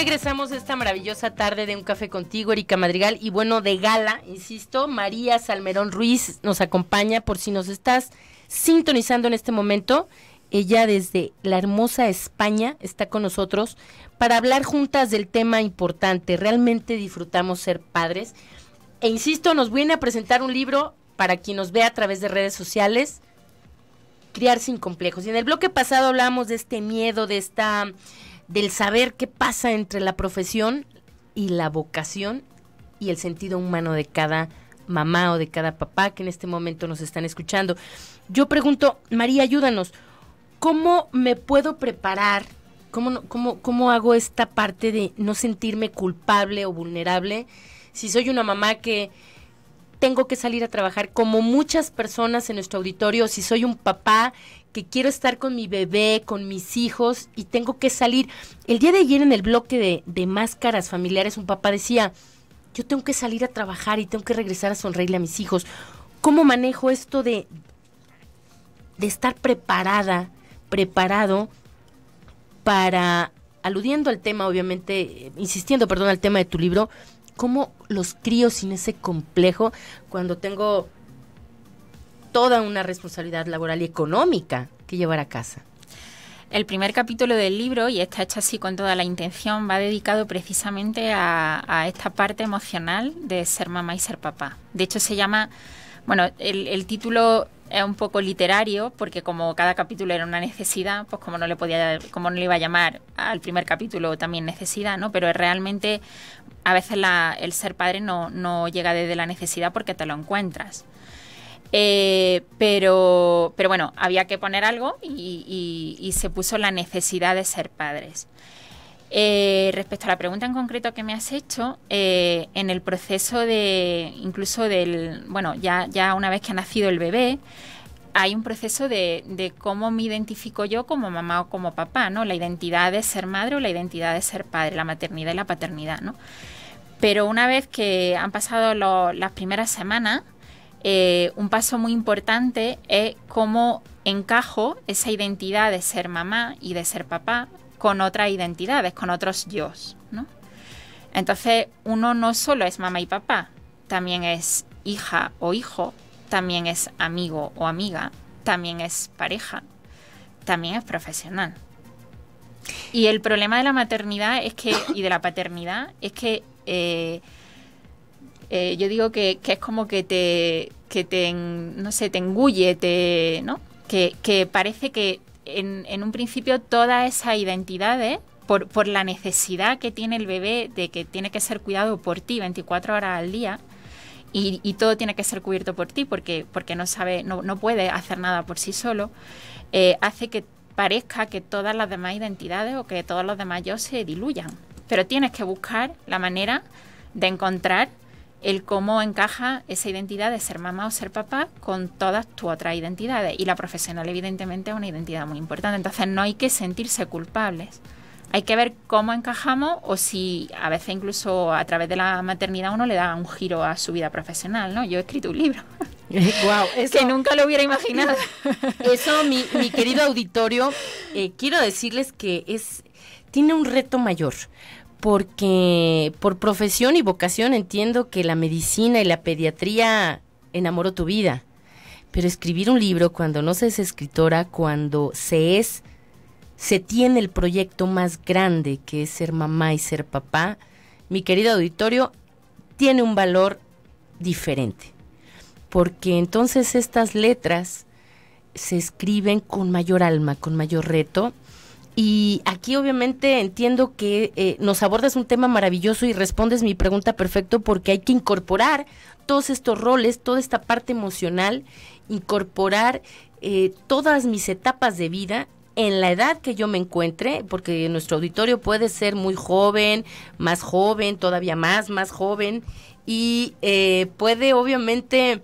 Regresamos esta maravillosa tarde de Un Café Contigo, Erika Madrigal, y bueno, de gala, insisto, María Salmerón Ruiz nos acompaña por si nos estás sintonizando en este momento. Ella desde la hermosa España está con nosotros para hablar juntas del tema importante. Realmente disfrutamos ser padres. E insisto, nos viene a presentar un libro para quien nos vea a través de redes sociales, Criar sin complejos. Y en el bloque pasado hablábamos de este miedo, de esta del saber qué pasa entre la profesión y la vocación y el sentido humano de cada mamá o de cada papá que en este momento nos están escuchando. Yo pregunto, María, ayúdanos, ¿cómo me puedo preparar? ¿Cómo, cómo, cómo hago esta parte de no sentirme culpable o vulnerable? Si soy una mamá que tengo que salir a trabajar, como muchas personas en nuestro auditorio, si soy un papá que quiero estar con mi bebé, con mis hijos y tengo que salir. El día de ayer en el bloque de, máscaras familiares, un papá decía, yo tengo que salir a trabajar y tengo que regresar a sonreírle a mis hijos. ¿Cómo manejo esto de, de estar preparada, preparado para, aludiendo al tema, obviamente, insistiendo, perdón, al tema de tu libro, cómo los crío sin ese complejo cuando tengo toda una responsabilidad laboral y económica que llevar a casa. El primer capítulo del libro, y está hecho así con toda la intención, va dedicado precisamente a, esta parte emocional de ser mamá y ser papá. De hecho, se llama, bueno, el, título es un poco literario, porque como cada capítulo era una necesidad, pues como no le podía, como no le iba a llamar al primer capítulo también necesidad, ¿no? Pero es realmente a veces el ser padre no, llega desde la necesidad porque te lo encuentras. Eh, pero, pero bueno, había que poner algo y, se puso la necesidad de ser padres. Eh, respecto a la pregunta en concreto que me has hecho, eh, en el proceso de, incluso del, bueno, ya, ya una vez que ha nacido el bebé, hay un proceso de, cómo me identifico yo como mamá o como papá, ¿no? La identidad de ser madre o la identidad de ser padre, la maternidad y la paternidad, ¿no? Pero una vez que han pasado las primeras semanas, eh, un paso muy importante es cómo encajo esa identidad de ser mamá y de ser papá con otras identidades, con otros yo, Entonces, uno no solo es mamá y papá, también es hija o hijo, también es amigo o amiga, también es pareja, también es profesional. Y el problema de la maternidad es que, y de la paternidad, es que eh, eh, yo digo que, es como que te, que te, no sé, te engulle, te, ¿no? Que, parece que en, en, un principio todas esas identidades, por, por la necesidad que tiene el bebé de que tiene que ser cuidado por ti 24 horas al día, y, todo tiene que ser cubierto por ti porque, porque no sabe, no, no puede hacer nada por sí solo, eh, hace que parezca que todas las demás identidades o que todos los demás yo se diluyan. Pero tienes que buscar la manera de encontrar el cómo encaja esa identidad de ser mamá o ser papá con todas tus otras identidades. Y la profesional, evidentemente, es una identidad muy importante. Entonces, no hay que sentirse culpables hay que ver cómo encajamos o si a veces incluso a través de la maternidad uno le da un giro a su vida profesional, ¿no? Yo he escrito un libro. Wow, que nunca lo hubiera imaginado. Eso, mi, querido auditorio, eh, quiero decirles que es tiene un reto mayor, porque por profesión y vocación entiendo que la medicina y la pediatría enamoró tu vida, pero escribir un libro cuando no se es escritora, cuando se es se tiene el proyecto más grande que es ser mamá y ser papá, mi querido auditorio, tiene un valor diferente. Porque entonces estas letras se escriben con mayor alma, con mayor reto. Y aquí obviamente entiendo que eh, nos abordas un tema maravilloso y respondes mi pregunta perfecto porque hay que incorporar todos estos roles, toda esta parte emocional, incorporar eh, todas mis etapas de vida en la edad que yo me encuentre, porque nuestro auditorio puede ser muy joven, más joven, todavía más, más joven, y eh, puede obviamente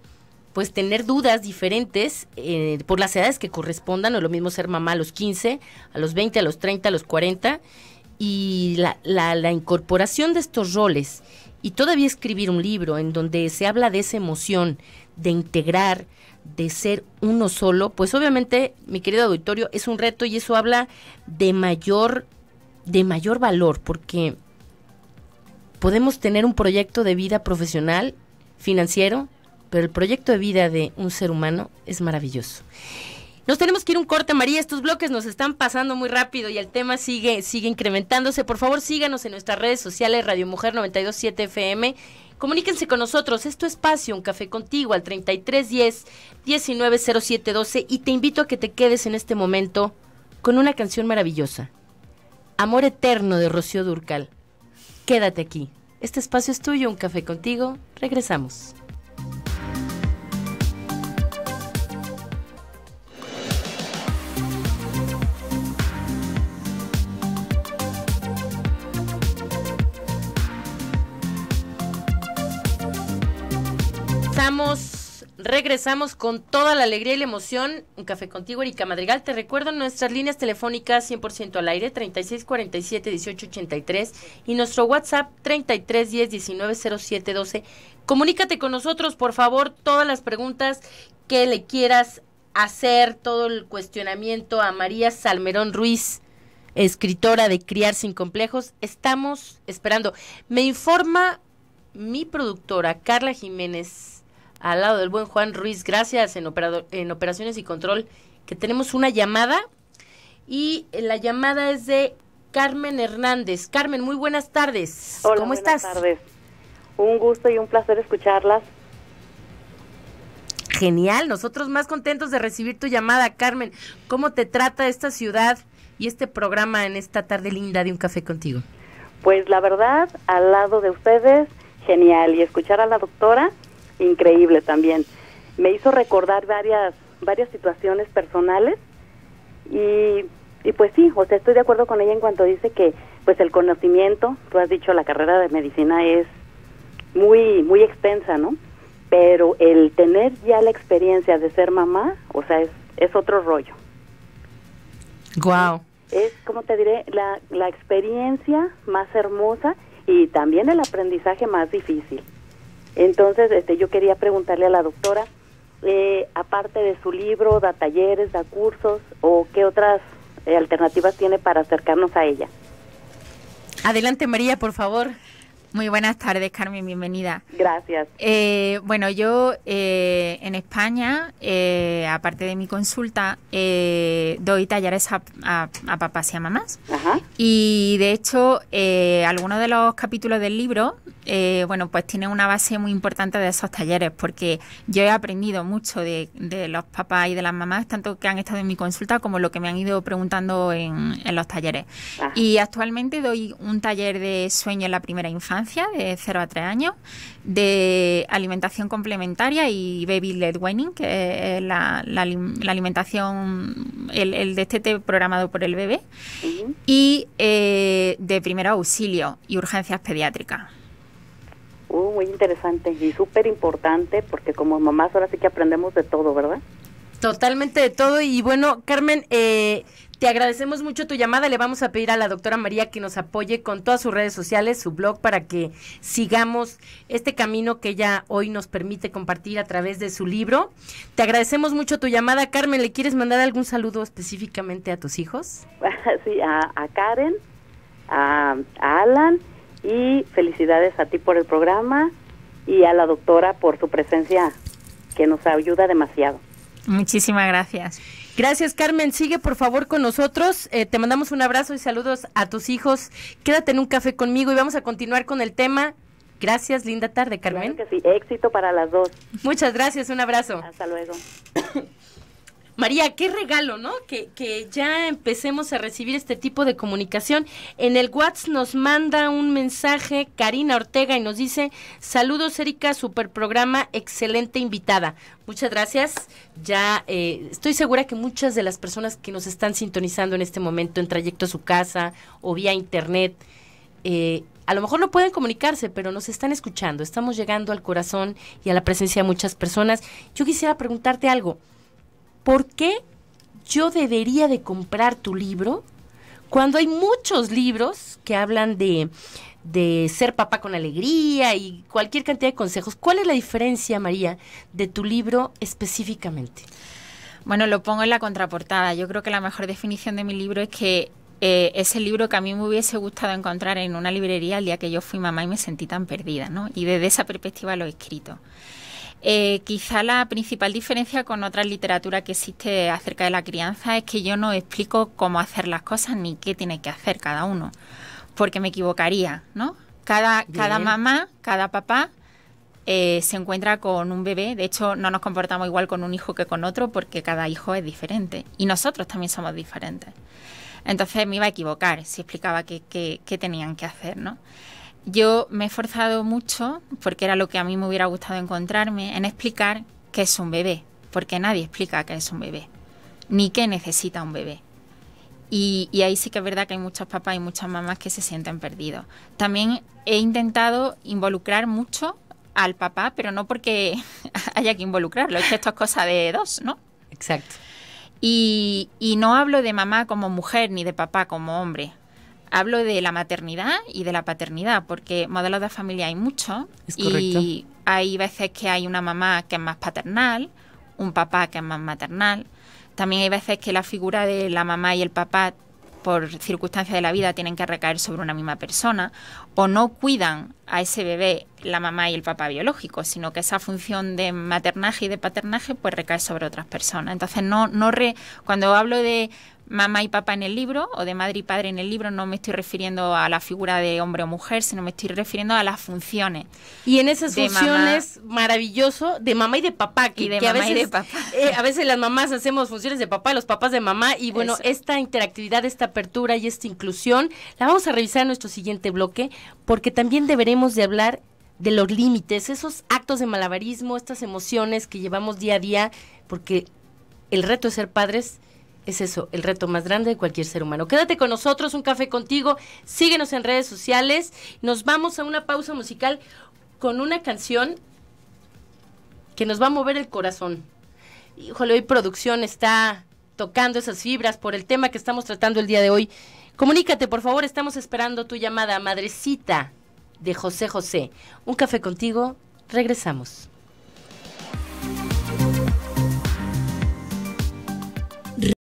pues tener dudas diferentes eh, por las edades que correspondan, o lo mismo ser mamá a los 15, a los 20, a los 30, a los 40, y la incorporación de estos roles, y todavía escribir un libro en donde se habla de esa emoción, de integrar, de ser uno solo, pues obviamente, mi querido auditorio, es un reto y eso habla de mayor, de mayor valor, porque podemos tener un proyecto de vida profesional, financiero, pero el proyecto de vida de un ser humano es maravilloso. Nos tenemos que ir un corte, María. Estos bloques nos están pasando muy rápido y el tema sigue, sigue incrementándose. Por favor, síganos en nuestras redes sociales, Radio Mujer 927 FM. Comuníquense con nosotros, es tu espacio, un café contigo al 3310 190712 y te invito a que te quedes en este momento con una canción maravillosa. Amor Eterno de Rocío Durcal. Quédate aquí. Este espacio es tuyo, un café contigo. Regresamos. regresamos, regresamos con toda la alegría y la emoción. Un café contigo, Erika Madrigal. Te recuerdo nuestras líneas telefónicas 100% al aire, 3647-1883 y nuestro WhatsApp 3310-190712. Comunícate con nosotros, por favor, todas las preguntas que le quieras hacer, todo el cuestionamiento a María Salmerón Ruiz escritora de Criar sin complejos, estamos esperando. Me informa mi productora Carla Jiménez al lado del buen Juan Ruiz. Gracias en, en operaciones y control que tenemos una llamada y la llamada es de Carmen Hernández. Carmen, muy buenas tardes. Hola, ¿Cómo estás? Buenas tardes. Un gusto y un placer escucharlas. Genial, nosotros más contentos de recibir tu llamada, Carmen. ¿Cómo te trata esta ciudad y este programa en esta tarde linda de un café contigo? Pues la verdad, al lado de ustedes, genial. Y escuchar a la doctora, increíble también. Me hizo recordar varias, varias situaciones personales y, y pues sí, o sea, estoy de acuerdo con ella en cuanto dice que pues el conocimiento, tú has dicho la carrera de medicina es muy, muy extensa, ¿no? Pero el tener ya la experiencia de ser mamá, o sea, es, es otro rollo. Wow. Es, como te diré, la, la experiencia más hermosa y también el aprendizaje más difícil. Entonces, este, yo quería preguntarle a la doctora, eh, aparte de su libro, da talleres, da cursos, o qué otras eh, alternativas tiene para acercarnos a ella. Adelante, María, por favor. Muy buenas tardes, Carmen, bienvenida. Gracias. Eh, bueno, yo eh, en España, aparte de mi consulta, doy talleres a, a papás y a mamás. Ajá. Y de hecho, eh, algunos de los capítulos del libro, eh, bueno, pues tienen una base muy importante de esos talleres, porque yo he aprendido mucho de, los papás y de las mamás, tanto que han estado en mi consulta como lo que me han ido preguntando en, los talleres. Ah. Y actualmente doy un taller de sueño en la primera infancia, de 0 a 3 años, de alimentación complementaria y baby led weaning, que es la, alimentación, el, el destete este programado por el bebé. Y eh, de primer auxilio y urgencias pediátricas. Uh, muy interesante y súper importante porque como mamás ahora sí que aprendemos de todo, ¿verdad? Totalmente de todo y bueno, Carmen, eh, te agradecemos mucho tu llamada. Le vamos a pedir a la doctora María que nos apoye con todas sus redes sociales, su blog, para que sigamos este camino que ella hoy nos permite compartir a través de su libro. Te agradecemos mucho tu llamada. Carmen, ¿le quieres mandar algún saludo específicamente a tus hijos? Sí, a, Karen, a, a Alan y felicidades a ti por el programa y a la doctora por su presencia que nos ayuda demasiado. Muchísimas gracias. Gracias, Carmen. Sigue, por favor, con nosotros. Eh, te mandamos un abrazo y saludos a tus hijos. Quédate en un café conmigo y vamos a continuar con el tema. Gracias, linda tarde, Carmen. Claro sí, éxito para las dos. Muchas gracias, un abrazo. Hasta luego. María, qué regalo, ¿no? Que, que ya empecemos a recibir este tipo de comunicación. En el WhatsApp nos manda un mensaje Karina Ortega y nos dice, saludos Erika, super programa, excelente invitada. Muchas gracias. Ya eh, estoy segura que muchas de las personas que nos están sintonizando en este momento en trayecto a su casa o vía internet, eh, a lo mejor no pueden comunicarse, pero nos están escuchando. Estamos llegando al corazón y a la presencia de muchas personas. Yo quisiera preguntarte algo. ¿por qué yo debería de comprar tu libro cuando hay muchos libros que hablan de, de ser papá con alegría y cualquier cantidad de consejos? ¿Cuál es la diferencia, María, de tu libro específicamente? Bueno, lo pongo en la contraportada. Yo creo que la mejor definición de mi libro es que eh, es el libro que a mí me hubiese gustado encontrar en una librería el día que yo fui mamá y me sentí tan perdida, ¿no? Y desde esa perspectiva lo he escrito. Eh, quizá la principal diferencia con otra literatura que existe acerca de la crianza es que yo no explico cómo hacer las cosas ni qué tiene que hacer cada uno, porque me equivocaría, ¿no? Cada, cada mamá, cada papá eh, se encuentra con un bebé. De hecho, no nos comportamos igual con un hijo que con otro porque cada hijo es diferente. Y nosotros también somos diferentes. Entonces me iba a equivocar si explicaba qué, qué tenían que hacer, ¿no? Yo me he esforzado mucho, porque era lo que a mí me hubiera gustado encontrarme, en explicar qué es un bebé, porque nadie explica qué es un bebé, ni qué necesita un bebé. Y, ahí sí que es verdad que hay muchos papás y muchas mamás que se sienten perdidos. También he intentado involucrar mucho al papá, pero no porque haya que involucrarlo, es que esto es cosa de dos, ¿no? Exacto. y no hablo de mamá como mujer ni de papá como hombre. Hablo de la maternidad y de la paternidad, porque modelos de familia hay muchos. y hay veces que hay una mamá que es más paternal, un papá que es más maternal. También hay veces que la figura de la mamá y el papá, por circunstancias de la vida, tienen que recaer sobre una misma persona. O no cuidan a ese bebé la mamá y el papá biológico, sino que esa función de maternaje y de paternaje pues recae sobre otras personas. Entonces, no, no re, cuando hablo de mamá y papá en el libro o de madre y padre en el libro, no me estoy refiriendo a la figura de hombre o mujer, sino me estoy refiriendo a las funciones. Y en esas funciones, maravilloso, de mamá y de papá, que, de a, veces, eh, a veces las mamás hacemos funciones de papá, los papás de mamá, y bueno, esta interactividad, esta apertura y esta inclusión, la vamos a revisar en nuestro siguiente bloque, porque también deberemos de hablar de los límites, esos actos de malabarismo, estas emociones que llevamos día a día, porque el reto de ser padres es eso, el reto más grande de cualquier ser humano. Quédate con nosotros, un café contigo, síguenos en redes sociales, nos vamos a una pausa musical con una canción que nos va a mover el corazón. Híjole, hoy producción está tocando esas fibras por el tema que estamos tratando el día de hoy. Comunícate, por favor, estamos esperando tu llamada, madrecita de José José. Un café contigo, regresamos.